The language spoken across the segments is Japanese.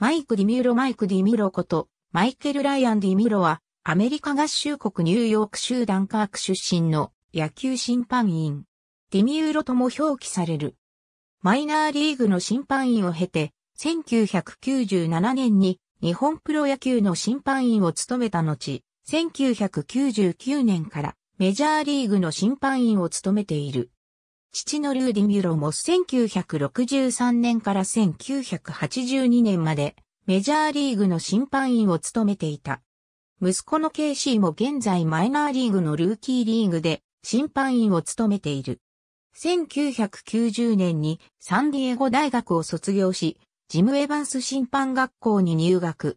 マイク・ディミューロマイク・ディミューロこと、マイケル・ライアン・ディミューロは、アメリカ合衆国ニューヨーク州ダンカーク出身の野球審判員。ディミューロとも表記される。マイナーリーグの審判員を経て、1997年に日本プロ野球の審判員を務めた後、1999年からメジャーリーグの審判員を務めている。父のルーディ・ミュロも1963年から1982年までメジャーリーグの審判員を務めていた。息子のケイシーも現在マイナーリーグのルーキーリーグで審判員を務めている。1990年にサンディエゴ大学を卒業し、ジム・エヴァンス審判学校に入学。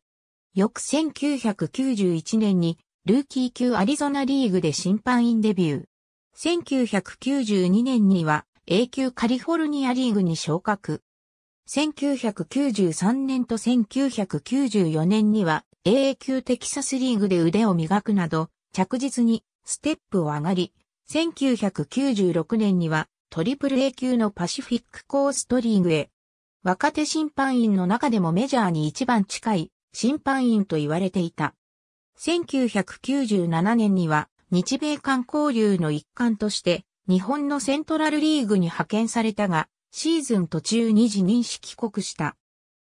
翌1991年にルーキー級アリゾナリーグで審判員デビュー。1992年には A 級カリフォルニアリーグに昇格。1993年と1994年には a 級テキサスリーグで腕を磨くなど着実にステップを上がり、1996年にはトリプル A 級のパシフィックコーストリーグへ。若手審判員の中でもメジャーに一番近い審判員と言われていた。1997年には日米間交流の一環として日本のセントラルリーグに派遣されたが、シーズン途中2時認識。帰国した。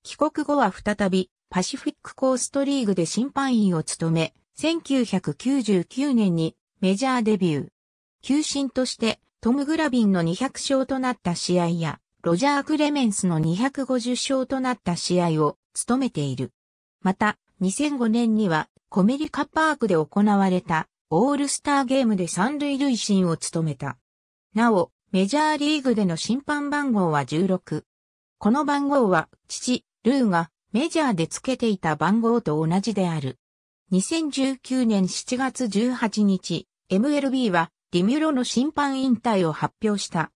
帰国後は再びパシフィックコーストリーグで審判員を務め、1999年にメジャーデビュー。球審としてトム・グラビンの200勝となった試合や、ロジャー・クレメンスの250勝となった試合を務めている。また、2005年にはコメリカパークで行われたオールスターゲームで三塁塁審を務めた。なお、メジャーリーグでの審判番号は16。この番号は、父、ルーがメジャーで付けていた番号と同じである。2019年7月18日、MLB は、ディミュロの審判引退を発表した。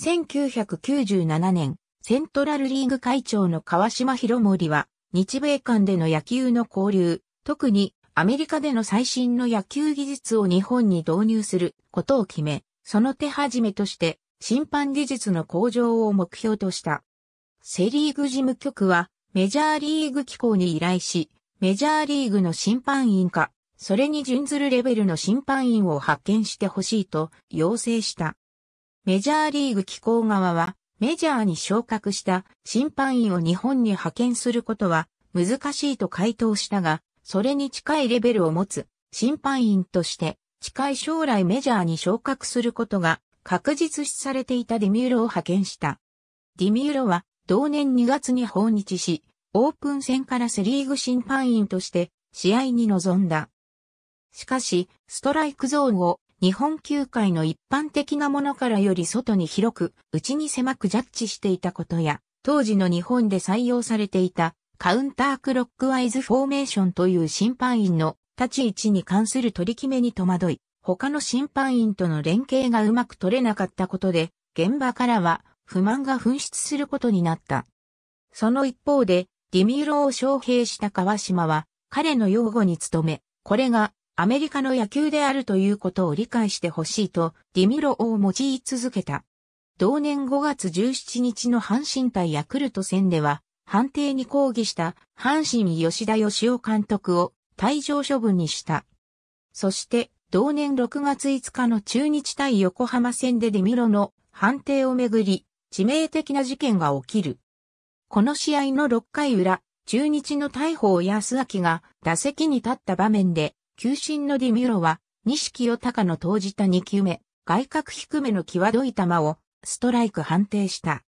1997年、セントラルリーグ会長の川島博盛は、日米間での野球の交流、特にアメリカでの最新の野球技術を日本に導入することを決め、その手始めとして審判技術の向上を目標とした。セリーグ事務局はメジャーリーグ機構に依頼し、メジャーリーグの審判員か、それに準ずるレベルの審判員を派遣してほしいと要請した。メジャーリーグ機構側は、メジャーに昇格した審判員を日本に派遣することは難しいと回答したが、それに近いレベルを持つ審判員として近い将来メジャーに昇格することが確実視されていたディミューロを派遣した。ディミューロは同年2月に訪日し、オープン戦からセリーグ審判員として試合に臨んだ。しかし、ストライクゾーンを日本球界の一般的なものからより外に広く、内に狭くジャッジしていたことや、当時の日本で採用されていたカウンタークロックワイズフォーメーションという審判員の立ち位置に関する取り決めに戸惑い、他の審判員との連携がうまく取れなかったことで、現場からは不満が噴出することになった。その一方で、ディミーロを招聘した川島は、彼の擁護に努め、これがアメリカの野球であるということを理解してほしいと、ディミロを用い続けた。同年5月17日の阪神対ヤクルト戦では、判定に抗議した阪神吉田義雄監督を退場処分にした。そして、同年6月5日の中日対横浜戦でデミロの判定をめぐり、致命的な事件が起きる。この試合の6回裏、中日の大砲安明が打席に立った場面で、球審のディミュロは、西清隆の投じた2球目、外角低めの際どい球をストライク判定した。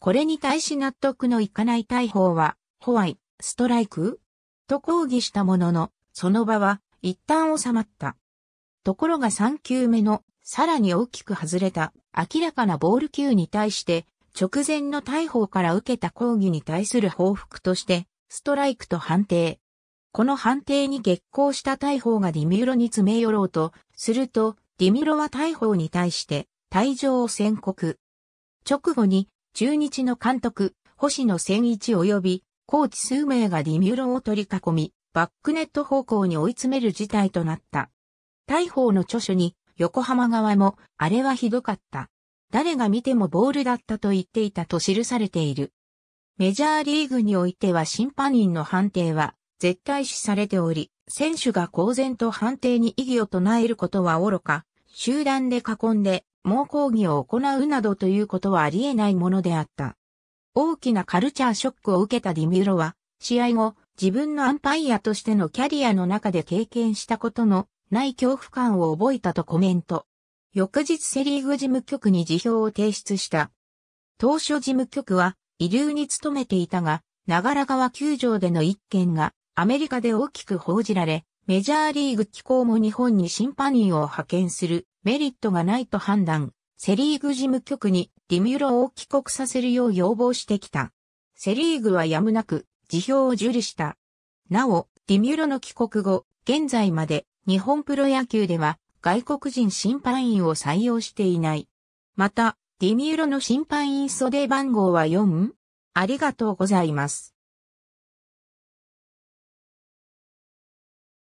これに対し納得のいかない大砲は、ホワイ、ストライクと抗議したものの、その場は一旦収まった。ところが3球目のさらに大きく外れた明らかなボール球に対して直前の大砲から受けた抗議に対する報復としてストライクと判定。この判定に激高した大砲がディミュロに詰め寄ろうとするとディミュロは大砲に対して退場を宣告。直後に中日の監督、星野千一及び、コーチ数名がディミュロを取り囲み、バックネット方向に追い詰める事態となった。大砲の著書に、横浜側も、あれはひどかった。誰が見てもボールだったと言っていたと記されている。メジャーリーグにおいては審判員の判定は絶対視されており、選手が公然と判定に異議を唱えることは愚か、集団で囲んで猛抗議を行うなどということはありえないものであった。大きなカルチャーショックを受けたディミュロは、試合後、自分のアンパイアとしてのキャリアの中で経験したことのない恐怖感を覚えたとコメント。翌日セリーグ事務局に辞表を提出した。当初事務局は、遺留に勤めていたが、長良川球場での一件がアメリカで大きく報じられ、メジャーリーグ機構も日本に審判員を派遣するメリットがないと判断、セリーグ事務局にディミュロを帰国させるよう要望してきた。セリーグはやむなく辞表を受理した。なお、ディミュロの帰国後、現在まで日本プロ野球では外国人審判員を採用していない。また、ディミュロの審判員袖番号は 4? ありがとうございます。